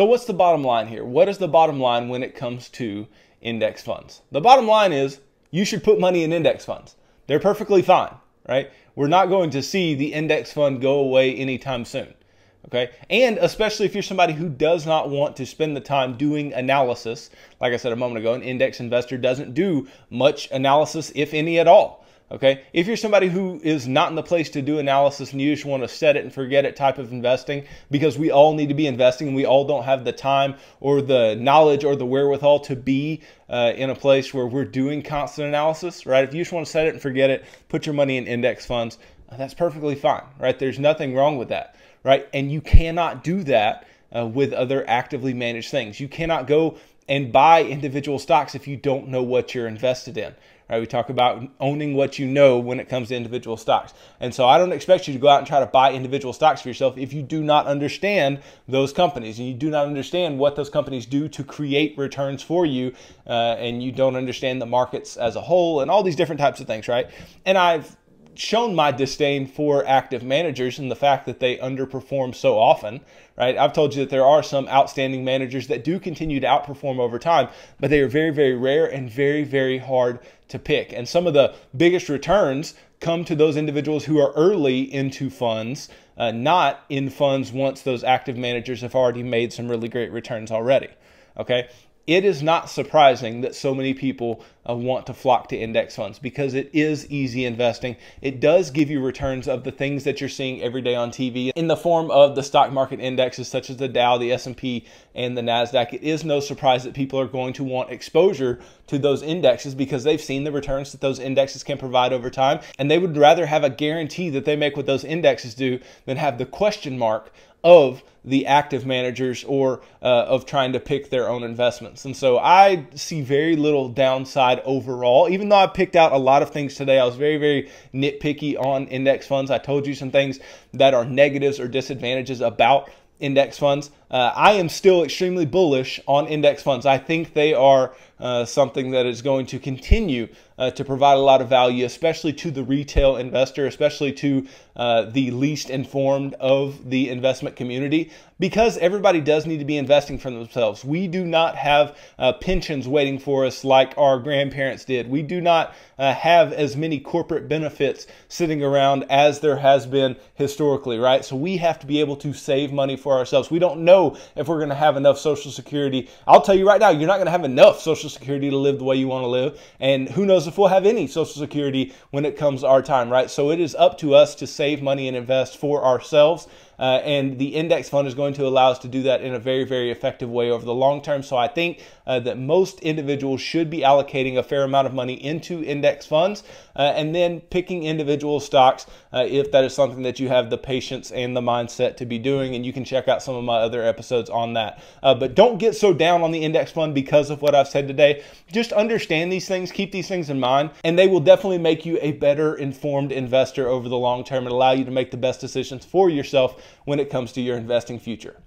So, what's the bottom line here? What is the bottom line when it comes to index funds? The bottom line is you should put money in index funds. They're perfectly fine, right? We're not going to see the index fund go away anytime soon, okay? And especially if you're somebody who does not want to spend the time doing analysis. Like I said a moment ago, an index investor doesn't do much analysis, if any at all. Okay. If you're somebody who is not in the place to do analysis and you just want to set it and forget it type of investing, because we all need to be investing and we all don't have the time or the knowledge or the wherewithal to be uh, in a place where we're doing constant analysis, right? If you just want to set it and forget it, put your money in index funds, uh, that's perfectly fine, right? There's nothing wrong with that, right? And you cannot do that uh, with other actively managed things. You cannot go and buy individual stocks if you don't know what you're invested in. Right, we talk about owning what you know when it comes to individual stocks. And so I don't expect you to go out and try to buy individual stocks for yourself if you do not understand those companies and you do not understand what those companies do to create returns for you uh, and you don't understand the markets as a whole and all these different types of things, right? And I've shown my disdain for active managers and the fact that they underperform so often, right? I've told you that there are some outstanding managers that do continue to outperform over time, but they are very, very rare and very, very hard to pick. And some of the biggest returns come to those individuals who are early into funds, uh, not in funds once those active managers have already made some really great returns already. Okay. It is not surprising that so many people uh, want to flock to index funds because it is easy investing. It does give you returns of the things that you're seeing every day on TV in the form of the stock market indexes such as the Dow, the S&P, and the Nasdaq. It is no surprise that people are going to want exposure to those indexes because they've seen the returns that those indexes can provide over time and they would rather have a guarantee that they make what those indexes do than have the question mark of the active managers or uh, of trying to pick their own investments. And so I see very little downside side overall. Even though I picked out a lot of things today, I was very, very nitpicky on index funds. I told you some things that are negatives or disadvantages about index funds uh, I am still extremely bullish on index funds. I think they are uh, something that is going to continue uh, to provide a lot of value, especially to the retail investor, especially to uh, the least informed of the investment community, because everybody does need to be investing for themselves. We do not have uh, pensions waiting for us like our grandparents did. We do not uh, have as many corporate benefits sitting around as there has been historically, right? So we have to be able to save money for ourselves. We don't know know if we're going to have enough Social Security. I'll tell you right now, you're not going to have enough Social Security to live the way you want to live. And who knows if we'll have any Social Security when it comes our time, right? So it is up to us to save money and invest for ourselves. Uh, and the index fund is going to allow us to do that in a very, very effective way over the long term. So I think uh, that most individuals should be allocating a fair amount of money into index funds uh, and then picking individual stocks uh, if that is something that you have the patience and the mindset to be doing. And you can check out some of my other episodes on that. Uh, but don't get so down on the index fund because of what I've said today. Just understand these things, keep these things in mind, and they will definitely make you a better informed investor over the long term and allow you to make the best decisions for yourself when it comes to your investing future.